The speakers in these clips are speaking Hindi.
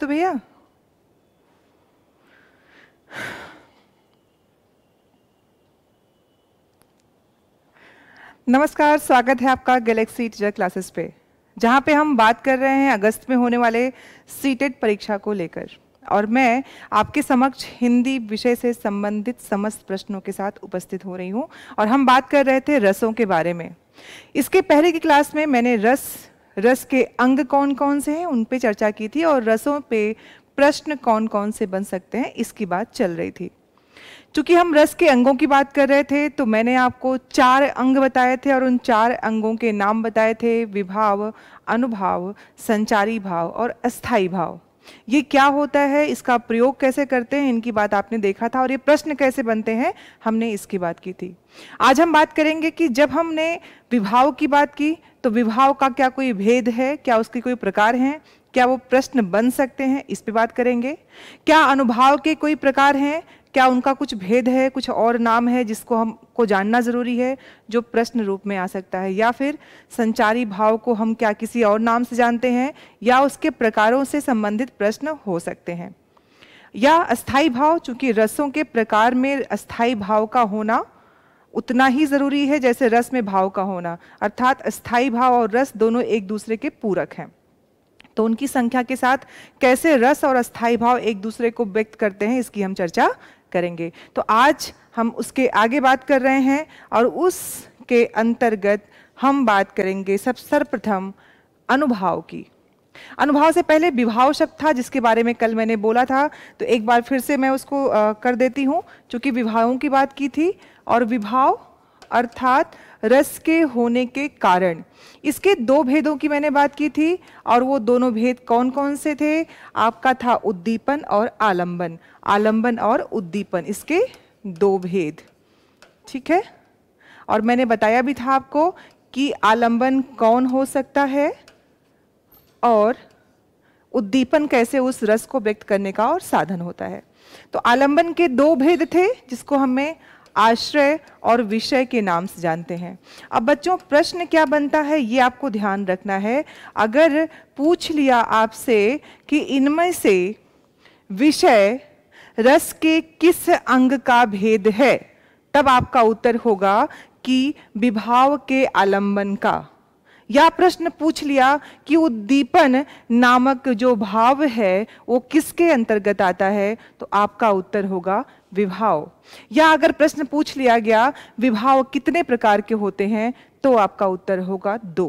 तो भैया नमस्कार स्वागत है आपका गैलेक्सी टीचर क्लासेस पे जहां पे हम बात कर रहे हैं अगस्त में होने वाले सीटेट परीक्षा को लेकर और मैं आपके समक्ष हिंदी विषय से संबंधित समस्त प्रश्नों के साथ उपस्थित हो रही हूं और हम बात कर रहे थे रसों के बारे में इसके पहले की क्लास में मैंने रस रस के अंग कौन कौन से हैं उन पे चर्चा की थी और रसों पे प्रश्न कौन कौन से बन सकते हैं इसकी बात चल रही थी चूंकि हम रस के अंगों की बात कर रहे थे तो मैंने आपको चार अंग बताए थे और उन चार अंगों के नाम बताए थे विभाव अनुभाव संचारी भाव और अस्थाई भाव ये क्या होता है इसका प्रयोग कैसे करते हैं इनकी बात आपने देखा था और ये प्रश्न कैसे बनते हैं हमने इसकी बात की थी आज हम बात करेंगे कि जब हमने विभाव की बात की तो विभाव का क्या कोई भेद है क्या उसके कोई प्रकार हैं क्या वो प्रश्न बन सकते हैं इस पे बात करेंगे क्या अनुभाव के कोई प्रकार हैं क्या उनका कुछ भेद है कुछ और नाम है जिसको हमको जानना ज़रूरी है जो प्रश्न रूप में आ सकता है या फिर संचारी भाव को हम क्या किसी और नाम से जानते हैं या उसके प्रकारों से संबंधित प्रश्न हो सकते हैं या अस्थाई भाव चूंकि रसों के प्रकार में अस्थाई भाव का होना उतना ही ज़रूरी है जैसे रस में भाव का होना अर्थात अस्थाई भाव और रस दोनों एक दूसरे के पूरक हैं तो उनकी संख्या के साथ कैसे रस और अस्थाई भाव एक दूसरे को व्यक्त करते हैं इसकी हम चर्चा करेंगे तो आज हम उसके आगे बात कर रहे हैं और उसके अंतर्गत हम बात करेंगे सब सर्वप्रथम अनुभाव की अनुभाव से पहले विभाव शब्द था जिसके बारे में कल मैंने बोला था तो एक बार फिर से मैं उसको आ, कर देती हूँ चूँकि विभावों की बात की थी और विभाव अर्थात रस के होने के कारण इसके दो भेदों की मैंने बात की थी और वो दोनों भेद कौन कौन से थे आपका था उद्दीपन और आलंबन आलंबन और उद्दीपन इसके दो भेद ठीक है और मैंने बताया भी था आपको कि आलंबन कौन हो सकता है और उद्दीपन कैसे उस रस को व्यक्त करने का और साधन होता है तो आलंबन के दो भेद थे जिसको हमें आश्रय और विषय के नाम से जानते हैं अब बच्चों प्रश्न क्या बनता है ये आपको ध्यान रखना है अगर पूछ लिया आपसे कि इनमें से विषय रस के किस अंग का भेद है तब आपका उत्तर होगा कि विभाव के आलंबन का या प्रश्न पूछ लिया कि उद्दीपन नामक जो भाव है वो किसके अंतर्गत आता है तो आपका उत्तर होगा विभाव या अगर प्रश्न पूछ लिया गया विभाव कितने प्रकार के होते हैं तो आपका उत्तर होगा दो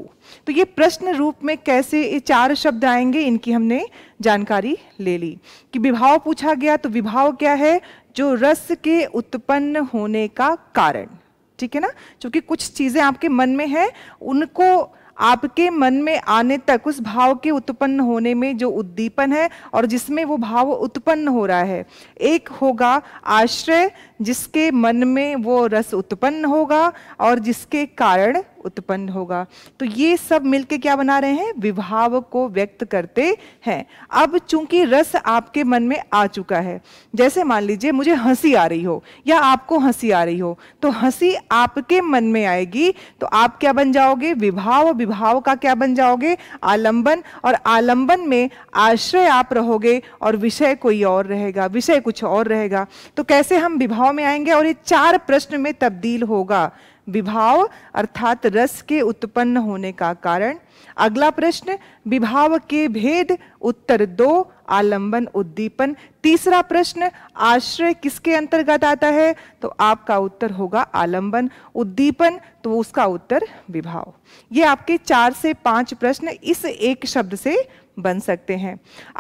तो ये प्रश्न रूप में कैसे ये चार शब्द आएंगे इनकी हमने जानकारी ले ली कि विभाव पूछा गया तो विभाव क्या है जो रस के उत्पन्न होने का कारण ठीक है ना क्योंकि कुछ चीज़ें आपके मन में है उनको आपके मन में आने तक उस भाव के उत्पन्न होने में जो उद्दीपन है और जिसमें वो भाव उत्पन्न हो रहा है एक होगा आश्रय जिसके मन में वो रस उत्पन्न होगा और जिसके कारण उत्पन्न होगा तो ये सब मिलके क्या बना रहे हैं विभाव को व्यक्त करते हैं अब चूंकि रस आपके मन में आ चुका है जैसे मान लीजिए मुझे हंसी आ रही हो या आपको हंसी आ रही हो तो हंसी आपके मन में आएगी तो आप क्या बन जाओगे विभाव विभाव का क्या बन जाओगे आलंबन और आलंबन में आश्रय आप रहोगे और विषय कोई और रहेगा विषय कुछ और रहेगा तो कैसे हम विभाव विभाव में आएंगे और ये चार प्रश्न में तब्दील होगा विभाव अर्थात रस के उत्पन्न होने का कारण अगला प्रश्न विभाव के भेद उत्तर दो आलंबन उद्दीपन तीसरा प्रश्न आश्रय किसके अंतर्गत आता है तो आपका उत्तर होगा आलंबन उद्दीपन तो उसका उत्तर विभाव ये आपके चार से पांच प्रश्न इस एक शब्द से बन सकते हैं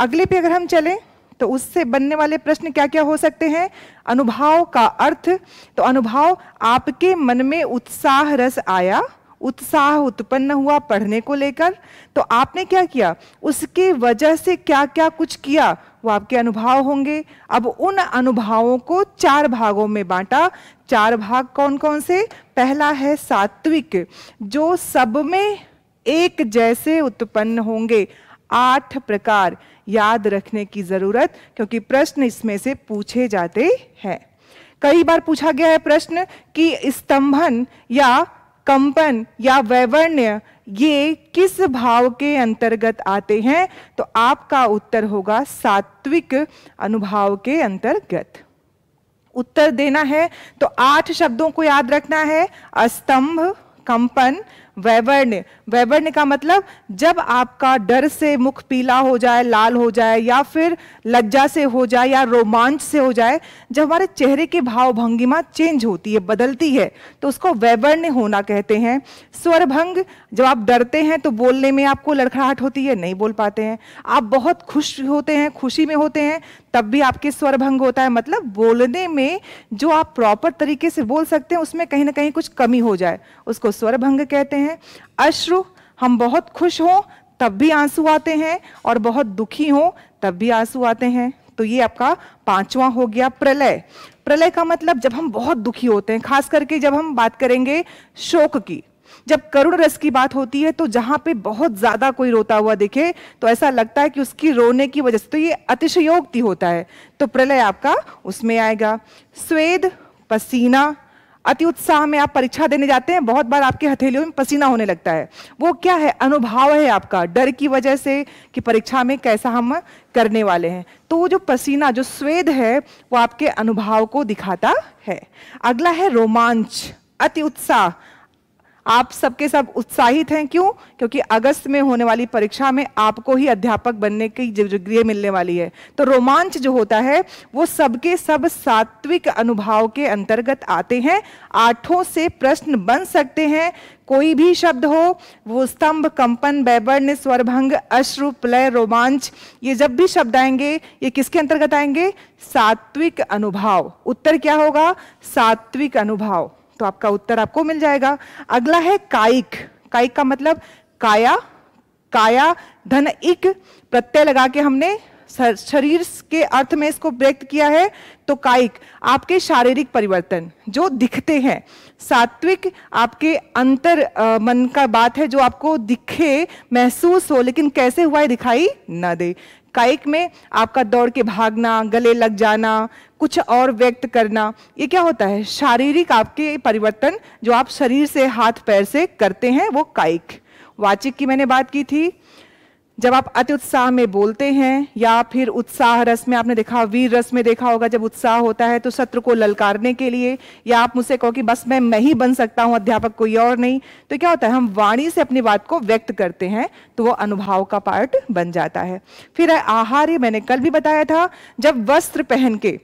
अगले पे अगर हम चलें तो उससे बनने वाले प्रश्न क्या क्या हो सकते हैं अनुभाव का अर्थ तो अनुभव आपके मन में उत्साह रस आया उत्साह उत्पन्न हुआ पढ़ने को लेकर तो आपने क्या किया उसके वजह से क्या क्या कुछ किया वो आपके अनुभव होंगे अब उन अनुभवों को चार भागों में बांटा चार भाग कौन कौन से पहला है सात्विक जो सब में एक जैसे उत्पन्न होंगे आठ प्रकार याद रखने की ज़रूरत क्योंकि प्रश्न इसमें से पूछे जाते हैं कई बार पूछा गया है प्रश्न कि स्तंभन या कंपन या वैवर्ण्य ये किस भाव के अंतर्गत आते हैं तो आपका उत्तर होगा सात्विक अनुभाव के अंतर्गत उत्तर देना है तो आठ शब्दों को याद रखना है स्तंभ कंपन वैवर्ण वैवर्ण का मतलब जब आपका डर से मुख पीला हो जाए लाल हो जाए या फिर लज्जा से हो जाए या रोमांच से हो जाए जब हमारे चेहरे के भाव भंगिमा चेंज होती है बदलती है तो उसको वैवर्ण्य होना कहते हैं स्वर भंग जब आप डरते हैं तो बोलने में आपको लड़खड़ाहट होती है नहीं बोल पाते हैं आप बहुत खुश होते हैं खुशी में होते हैं तब भी आपके स्वर भंग होता है मतलब बोलने में जो आप प्रॉपर तरीके से बोल सकते हैं उसमें कहीं ना कहीं कुछ कमी हो जाए उसको स्वर भंग कहते हैं हैं अश्रु हम बहुत खुश हों तब भी आंसू आते हैं और बहुत दुखी हों तब भी आंसू आते हैं तो ये आपका पांचवा हो गया प्रलय प्रलय का मतलब जब हम बहुत दुखी होते हैं खास करके जब हम बात करेंगे शोक की जब करुण रस की बात होती है तो जहां पे बहुत ज्यादा कोई रोता हुआ दिखे तो ऐसा लगता है कि उसकी रोने की वजह से तो ये अतिशयोक्ति होता है तो प्रलय आपका उसमें आएगा स्वेद पसीना अति उत्साह में आप परीक्षा देने जाते हैं बहुत बार आपके हथेलियों में पसीना होने लगता है वो क्या है अनुभव है आपका डर की वजह से कि परीक्षा में कैसा हम करने वाले हैं तो वो जो पसीना जो स्वेद है वो आपके अनुभव को दिखाता है अगला है रोमांच अति उत्साह आप सबके सब उत्साहित हैं क्यों क्योंकि अगस्त में होने वाली परीक्षा में आपको ही अध्यापक बनने की जगह मिलने वाली है तो रोमांच जो होता है वो सबके सब सात्विक अनुभाव के अंतर्गत आते हैं आठों से प्रश्न बन सकते हैं कोई भी शब्द हो वो स्तंभ कंपन बैबर्ण स्वरभंग अश्रु प्लय रोमांच ये जब भी शब्द आएंगे ये किसके अंतर्गत आएंगे सात्विक अनुभाव उत्तर क्या होगा सात्विक अनुभाव तो आपका उत्तर आपको मिल जाएगा अगला है कायिक कायिक का मतलब काया काया धन इक प्रत्यय लगा के हमने शरीर के अर्थ में इसको व्यक्त किया है तो कायिक आपके शारीरिक परिवर्तन जो दिखते हैं सात्विक आपके अंतर आ, मन का बात है जो आपको दिखे महसूस हो लेकिन कैसे हुआ है दिखाई ना दे कायिक में आपका दौड़ के भागना गले लग जाना कुछ और व्यक्त करना ये क्या होता है शारीरिक आपके परिवर्तन जो आप शरीर से हाथ पैर से करते हैं वो कायिक वाचिक की मैंने बात की थी जब आप अति उत्साह में बोलते हैं या फिर उत्साह रस में आपने देखा वीर रस में देखा होगा जब उत्साह होता है तो सत्र को ललकारने के लिए या आप मुझसे कहो कि बस मैं मैं ही बन सकता हूं अध्यापक कोई और नहीं तो क्या होता है हम वाणी से अपनी बात को व्यक्त करते हैं तो वो अनुभाव का पार्ट बन जाता है फिर आहार्य मैंने कल भी बताया था जब वस्त्र पहन के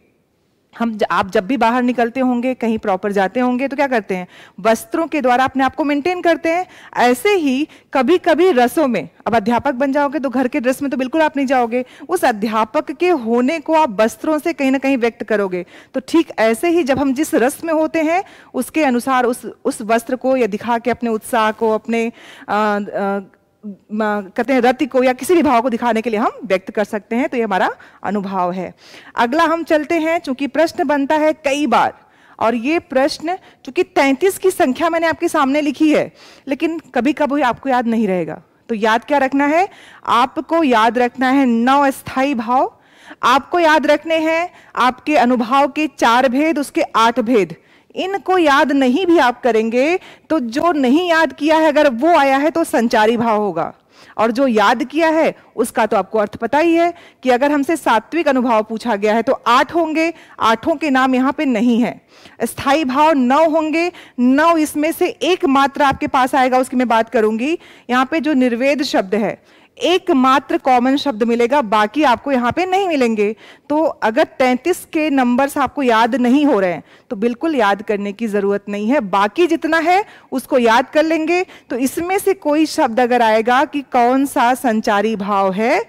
हम आप जब भी बाहर निकलते होंगे कहीं प्रॉपर जाते होंगे तो क्या करते हैं वस्त्रों के द्वारा अपने आप को मेंटेन करते हैं ऐसे ही कभी कभी रसों में अब अध्यापक बन जाओगे तो घर के ड्रेस में तो बिल्कुल आप नहीं जाओगे उस अध्यापक के होने को आप वस्त्रों से कहीं ना कहीं व्यक्त करोगे तो ठीक ऐसे ही जब हम जिस रस में होते हैं उसके अनुसार उस उस वस्त्र को या दिखा के अपने उत्साह को अपने आ, आ, कहते हैं रति को या किसी भी भाव को दिखाने के लिए हम व्यक्त कर सकते हैं तो ये हमारा अनुभाव है अगला हम चलते हैं चूंकि प्रश्न बनता है कई बार और ये प्रश्न चूंकि 33 की संख्या मैंने आपके सामने लिखी है लेकिन कभी कभी आपको याद नहीं रहेगा तो याद क्या रखना है आपको याद रखना है नौ स्थाई भाव आपको याद रखने हैं आपके अनुभाव के चार भेद उसके आठ भेद इनको याद नहीं भी आप करेंगे तो जो नहीं याद किया है अगर वो आया है तो संचारी भाव होगा और जो याद किया है उसका तो आपको अर्थ पता ही है कि अगर हमसे सात्विक अनुभाव पूछा गया है तो आठ होंगे आठों के नाम यहां पे नहीं है स्थाई भाव नौ होंगे नौ इसमें से एक मात्र आपके पास आएगा उसकी मैं बात करूंगी यहां पे जो निर्वेद शब्द है एकमात्र कॉमन शब्द मिलेगा बाकी आपको यहाँ पे नहीं मिलेंगे तो अगर 33 के नंबर्स आपको याद नहीं हो रहे हैं तो बिल्कुल याद करने की ज़रूरत नहीं है बाकी जितना है उसको याद कर लेंगे तो इसमें से कोई शब्द अगर आएगा कि कौन सा संचारी भाव है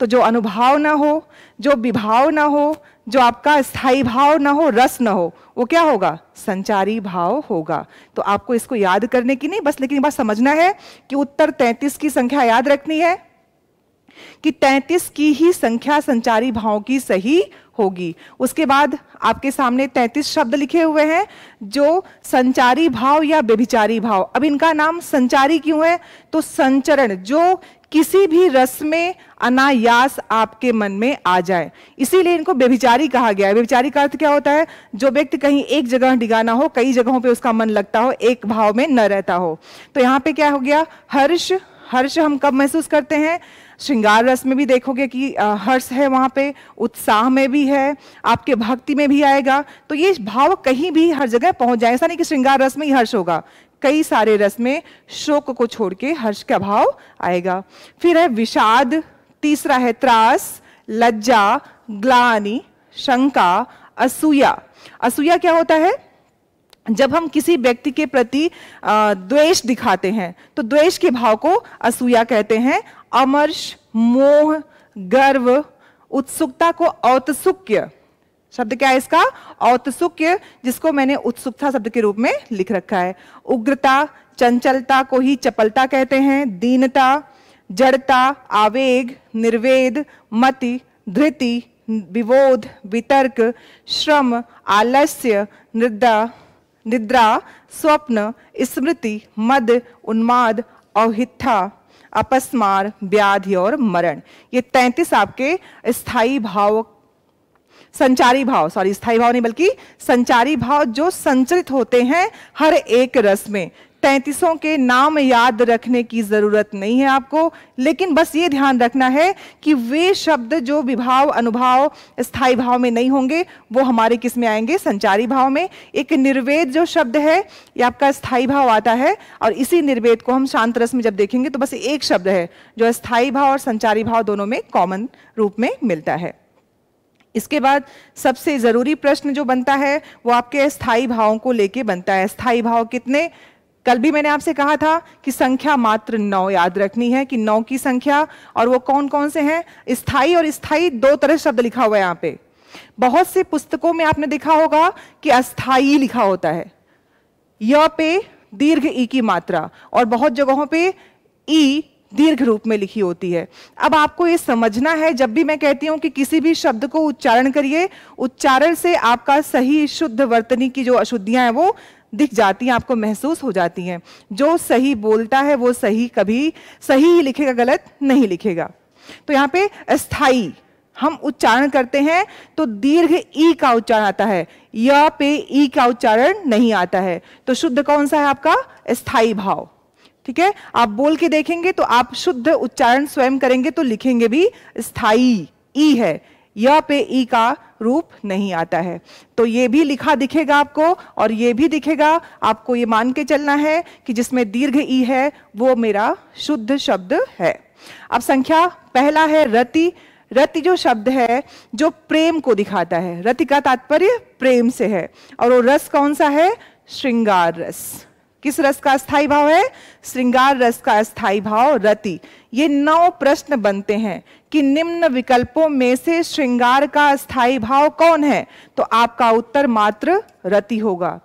तो जो अनुभाव ना हो जो विभाव ना हो जो आपका स्थायी भाव ना हो रस ना हो वो क्या होगा संचारी भाव होगा तो आपको इसको याद करने की नहीं बस लेकिन बात समझना है कि उत्तर 33 की संख्या याद रखनी है कि 33 की ही संख्या संचारी भावों की सही होगी उसके बाद आपके सामने 33 शब्द लिखे हुए हैं जो संचारी भाव या बेभिचारी भाव अब इनका नाम संचारी क्यों है तो संचरण जो किसी भी रस में अनायास आपके मन में आ जाए इसीलिए इनको बेभिचारी कहा गया है बेभिचारी का अर्थ क्या होता है जो व्यक्ति कहीं एक जगह डिगाना हो कई जगहों पे उसका मन लगता हो एक भाव में न रहता हो तो यहाँ पे क्या हो गया हर्ष हर्ष हम कब महसूस करते हैं श्रृंगार रस में भी देखोगे कि हर्ष है वहाँ पे उत्साह में भी है आपके भक्ति में भी आएगा तो ये भाव कहीं भी हर जगह पहुँच जाए ऐसा नहीं कि श्रृंगार रस में ही हर्ष होगा कई सारे रस में शोक को छोड़ के हर्ष का भाव आएगा फिर है विषाद तीसरा है त्रास लज्जा ग्लानी शंका असूया असूया क्या होता है जब हम किसी व्यक्ति के प्रति द्वेष दिखाते हैं तो द्वेष के भाव को असूया कहते हैं अमर्ष मोह गर्व उत्सुकता को औत्सुक्य शब्द क्या है इसका औत्सुक्य जिसको मैंने उत्सुकता शब्द के रूप में लिख रखा है उग्रता चंचलता को ही चपलता कहते हैं दीनता जड़ता आवेग निर्वेद मति धृति विवोध वितर्क श्रम आलस्य निद्रा निद्रा स्वप्न स्मृति मद उन्माद औहित्था अपस्मार व्याधि और मरण ये तैंतीस आपके स्थायी भाव संचारी भाव सॉरी स्थायी भाव नहीं बल्कि संचारी भाव जो संचरित होते हैं हर एक रस में तैंतीसों के नाम याद रखने की ज़रूरत नहीं है आपको लेकिन बस ये ध्यान रखना है कि वे शब्द जो विभाव अनुभाव स्थायी भाव में नहीं होंगे वो हमारे किस में आएंगे संचारी भाव में एक निर्वेद जो शब्द है ये आपका स्थायी भाव आता है और इसी निर्वेद को हम शांत रस में जब देखेंगे तो बस एक शब्द है जो स्थायी भाव और संचारी भाव दोनों में कॉमन रूप में मिलता है इसके बाद सबसे ज़रूरी प्रश्न जो बनता है वो आपके स्थायी भावों को लेके बनता है स्थायी भाव कितने कल भी मैंने आपसे कहा था कि संख्या मात्र नौ याद रखनी है कि नौ की संख्या और वो कौन कौन से हैं स्थाई और स्थाई दो तरह शब्द लिखा हुआ है यहाँ पे बहुत से पुस्तकों में आपने देखा होगा कि अस्थाई लिखा होता है य पे दीर्घ ई की मात्रा और बहुत जगहों पे ई दीर्घ रूप में लिखी होती है अब आपको ये समझना है जब भी मैं कहती हूँ कि किसी भी शब्द को उच्चारण करिए उच्चारण से आपका सही शुद्ध वर्तनी की जो अशुद्धियां हैं वो दिख जाती हैं आपको महसूस हो जाती हैं जो सही बोलता है वो सही कभी सही ही लिखेगा गलत नहीं लिखेगा तो यहाँ पे स्थाई हम उच्चारण करते हैं तो दीर्घ ई का उच्चारण आता है य पे ई का उच्चारण नहीं आता है तो शुद्ध कौन सा है आपका स्थाई भाव ठीक है आप बोल के देखेंगे तो आप शुद्ध उच्चारण स्वयं करेंगे तो लिखेंगे भी स्थाई ई है य पे ई का रूप नहीं आता है तो ये भी लिखा दिखेगा आपको और ये भी दिखेगा आपको ये मान के चलना है कि जिसमें दीर्घ ई है वो मेरा शुद्ध शब्द है अब संख्या पहला है रति रति जो शब्द है जो प्रेम को दिखाता है रति का तात्पर्य प्रेम से है और वो रस कौन सा है श्रृंगार रस किस रस का स्थाई भाव है श्रृंगार रस का स्थाई भाव रति ये नौ प्रश्न बनते हैं कि निम्न विकल्पों में से श्रृंगार का स्थाई भाव कौन है तो आपका उत्तर मात्र रति होगा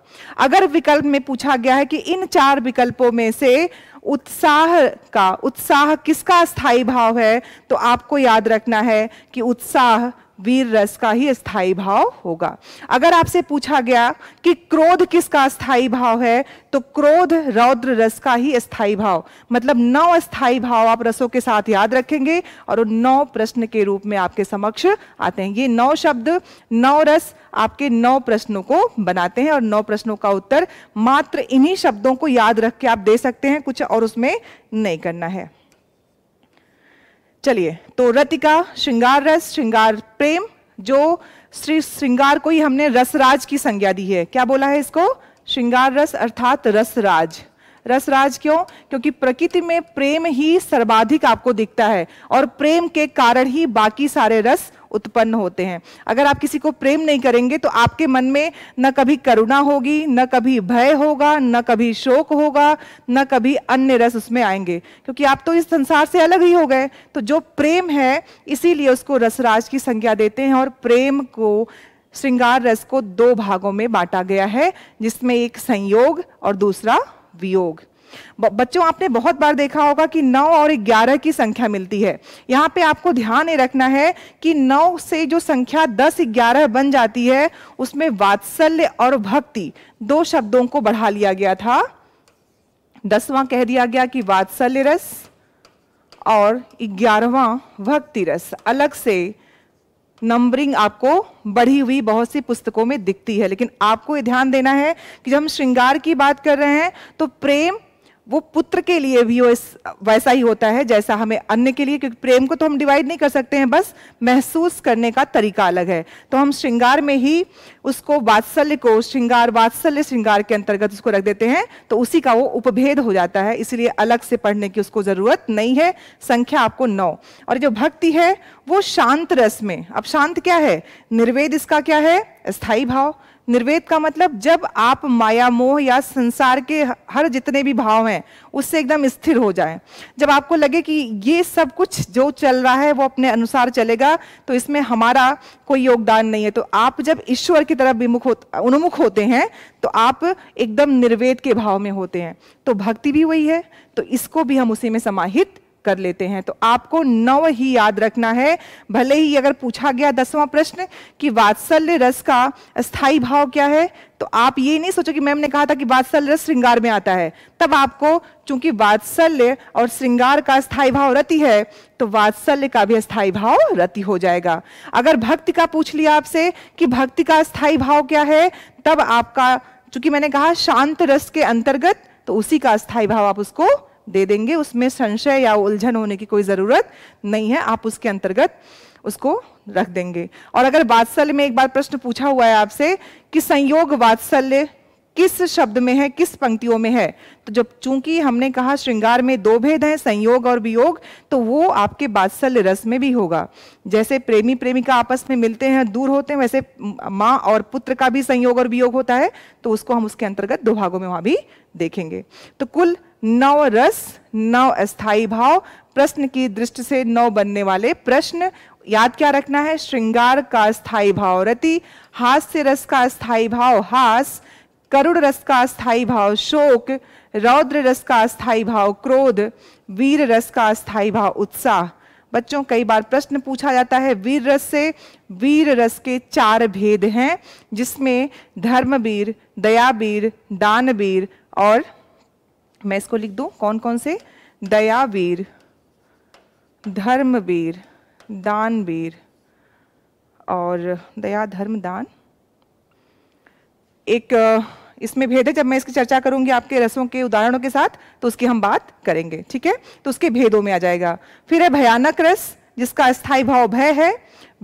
अगर विकल्प में पूछा गया है कि इन चार विकल्पों में से उत्साह का उत्साह किसका स्थायी भाव है तो आपको याद रखना है कि उत्साह वीर रस का ही स्थाई भाव होगा अगर आपसे पूछा गया कि क्रोध किसका स्थाई भाव है तो क्रोध रौद्र रस का ही स्थाई भाव मतलब नौ स्थाई भाव आप रसों के साथ याद रखेंगे और उन नौ प्रश्न के रूप में आपके समक्ष आते हैं ये नौ शब्द नौ रस आपके नौ प्रश्नों को बनाते हैं और नौ प्रश्नों का उत्तर मात्र इन्हीं शब्दों को याद रख के आप दे सकते हैं कुछ और उसमें नहीं करना है चलिए तो रतिका श्रृंगार रस श्रृंगार प्रेम जो श्री श्रृंगार को ही हमने रसराज की संज्ञा दी है क्या बोला है इसको श्रृंगार रस अर्थात रसराज रसराज क्यों क्योंकि प्रकृति में प्रेम ही सर्वाधिक आपको दिखता है और प्रेम के कारण ही बाकी सारे रस उत्पन्न होते हैं अगर आप किसी को प्रेम नहीं करेंगे तो आपके मन में न कभी करुणा होगी न कभी भय होगा न कभी शोक होगा न कभी अन्य रस उसमें आएंगे क्योंकि आप तो इस संसार से अलग ही हो गए तो जो प्रेम है इसीलिए उसको रसराज की संज्ञा देते हैं और प्रेम को श्रृंगार रस को दो भागों में बांटा गया है जिसमें एक संयोग और दूसरा वियोग बच्चों आपने बहुत बार देखा होगा कि नौ और ग्यारह की संख्या मिलती है यहाँ पे आपको ध्यान रखना है कि नौ से जो संख्या दस ग्यारह बन जाती है उसमें वात्सल्य और भक्ति दो शब्दों को बढ़ा लिया गया था दसवां कह दिया गया कि वात्सल्य रस और ग्यारहवा भक्ति रस अलग से नंबरिंग आपको बढ़ी हुई बहुत सी पुस्तकों में दिखती है लेकिन आपको ध्यान देना है कि जब हम श्रृंगार की बात कर रहे हैं तो प्रेम वो पुत्र के लिए भी वो इस वैसा ही होता है जैसा हमें अन्य के लिए क्योंकि प्रेम को तो हम डिवाइड नहीं कर सकते हैं बस महसूस करने का तरीका अलग है तो हम श्रृंगार में ही उसको वात्सल्य को श्रृंगार वात्सल्य श्रृंगार के अंतर्गत उसको रख देते हैं तो उसी का वो उपभेद हो जाता है इसलिए अलग से पढ़ने की उसको ज़रूरत नहीं है संख्या आपको नौ और जो भक्ति है वो शांत रस में अब शांत क्या है निर्वेद इसका क्या है स्थायी भाव निर्वेद का मतलब जब आप माया मोह या संसार के हर जितने भी भाव हैं उससे एकदम स्थिर हो जाए जब आपको लगे कि ये सब कुछ जो चल रहा है वो अपने अनुसार चलेगा तो इसमें हमारा कोई योगदान नहीं है तो आप जब ईश्वर की तरफ विमुख हो उन्मुख होते हैं तो आप एकदम निर्वेद के भाव में होते हैं तो भक्ति भी वही है तो इसको भी हम उसी में समाहित कर लेते हैं तो आपको नव ही याद रखना है भले ही अगर पूछा गया दसवां प्रश्न कि वात्सल्य रस का स्थाई भाव क्या है तो आप ये नहीं सोचो कि मैम ने कहा था कि वात्सल्य रस श्रृंगार में आता है तब आपको चूंकि वात्सल्य और श्रृंगार का स्थायी भाव रति है तो वात्सल्य का भी स्थायी भाव रति हो जाएगा अगर भक्ति का पूछ लिया आपसे कि भक्ति का स्थायी भाव क्या है तब आपका चूंकि मैंने कहा शांत रस के अंतर्गत तो उसी का स्थाई भाव आप उसको दे देंगे उसमें संशय या उलझन होने की कोई ज़रूरत नहीं है आप उसके अंतर्गत उसको रख देंगे और अगर वात्सल्य में एक बार प्रश्न पूछा हुआ है आपसे कि संयोग वात्सल्य किस शब्द में है किस पंक्तियों में है तो जब चूंकि हमने कहा श्रृंगार में दो भेद हैं संयोग और वियोग तो वो आपके बात्सल रस में भी होगा जैसे प्रेमी प्रेमिका आपस में मिलते हैं दूर होते हैं वैसे माँ और पुत्र का भी संयोग और वियोग होता है तो उसको हम उसके अंतर्गत दो भागों में वहां भी देखेंगे तो कुल नौ रस नौ अस्थाई भाव प्रश्न की दृष्टि से नौ बनने वाले प्रश्न याद क्या रखना है श्रृंगार का स्थायी भाव रति हास्य रस का स्थायी भाव हास करुण रस का अस्थाई भाव शोक रौद्र रस का अस्थाई भाव क्रोध वीर रस का अस्थाई भाव उत्साह बच्चों कई बार प्रश्न पूछा जाता है वीर रस से वीर रस के चार भेद हैं जिसमें धर्मवीर दयावीर दानवीर और मैं इसको लिख दूं कौन कौन से दयावीर धर्मवीर दानवीर और दया धर्म दान एक इसमें भेद है जब मैं इसकी चर्चा करूंगी आपके रसों के उदाहरणों के साथ तो उसकी हम बात करेंगे ठीक है तो उसके भेदों में आ जाएगा फिर है भयानक रस जिसका अस्थायी भाव भय है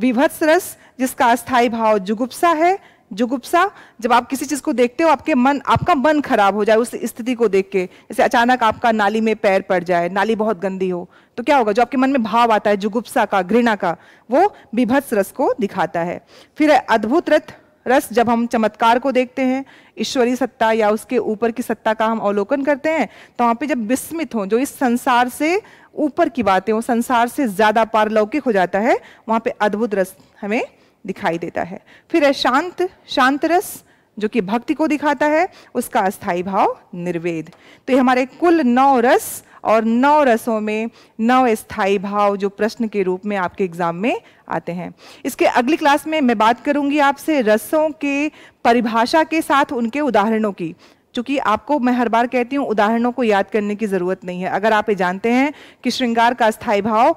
विभत्स रस जिसका अस्थायी भाव जुगुप्सा है जुगुप्सा जब आप किसी चीज को देखते हो आपके मन आपका मन खराब हो जाए उस स्थिति को देख के जैसे अचानक आपका नाली में पैर पड़ जाए नाली बहुत गंदी हो तो क्या होगा जो आपके मन में भाव आता है जुगुप्सा का घृणा का वो विभत्स रस को दिखाता है फिर अद्भुत रथ रस जब हम चमत्कार को देखते हैं ईश्वरीय सत्ता या उसके ऊपर की सत्ता का हम अवलोकन करते हैं तो वहां पे जब विस्मित हो जो इस संसार से ऊपर की बातें हो संसार से ज़्यादा पारलौकिक हो जाता है वहां पे अद्भुत रस हमें दिखाई देता है फिर है शांत शांत रस जो कि भक्ति को दिखाता है उसका अस्थाई भाव निर्वेद तो ये हमारे कुल नौ रस और नौ रसों में नौ स्थायी भाव जो प्रश्न के रूप में आपके एग्जाम में आते हैं इसके अगली क्लास में मैं बात करूंगी आपसे रसों के परिभाषा के साथ उनके उदाहरणों की चूंकि आपको मैं हर बार कहती हूँ उदाहरणों को याद करने की ज़रूरत नहीं है अगर आप ये जानते हैं कि श्रृंगार का स्थायी भाव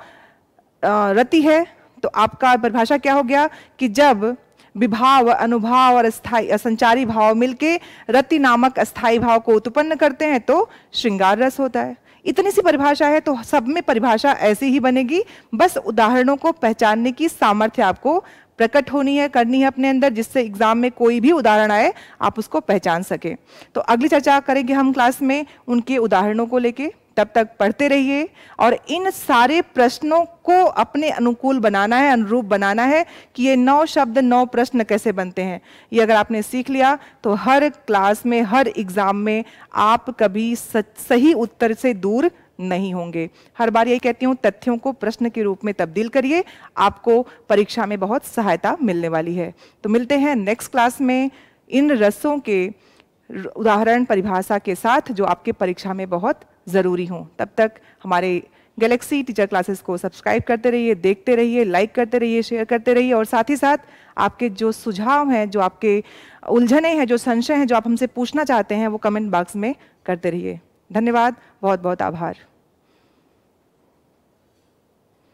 रति है तो आपका परिभाषा क्या हो गया कि जब विभाव अनुभाव और स्थाई असंचारी भाव मिलके रति नामक स्थाई भाव को उत्पन्न करते हैं तो श्रृंगार रस होता है इतनी सी परिभाषा है तो सब में परिभाषा ऐसी ही बनेगी बस उदाहरणों को पहचानने की सामर्थ्य आपको प्रकट होनी है करनी है अपने अंदर जिससे एग्जाम में कोई भी उदाहरण आए आप उसको पहचान सके तो अगली चर्चा करेंगे हम क्लास में उनके उदाहरणों को लेके तब तक पढ़ते रहिए और इन सारे प्रश्नों को अपने अनुकूल बनाना है अनुरूप बनाना है कि ये नौ शब्द नौ प्रश्न कैसे बनते हैं ये अगर आपने सीख लिया तो हर क्लास में हर एग्ज़ाम में आप कभी सही उत्तर से दूर नहीं होंगे हर बार यही कहती हूँ तथ्यों को प्रश्न के रूप में तब्दील करिए आपको परीक्षा में बहुत सहायता मिलने वाली है तो मिलते हैं नेक्स्ट क्लास में इन रसों के उदाहरण परिभाषा के साथ जो आपके परीक्षा में बहुत ज़रूरी हों तब तक हमारे गैलेक्सी टीचर क्लासेस को सब्सक्राइब करते रहिए देखते रहिए लाइक करते रहिए शेयर करते रहिए और साथ ही साथ आपके जो सुझाव हैं जो आपके उलझने हैं जो संशय हैं जो आप हमसे पूछना चाहते हैं वो कमेंट बॉक्स में करते रहिए धन्यवाद बहुत बहुत आभार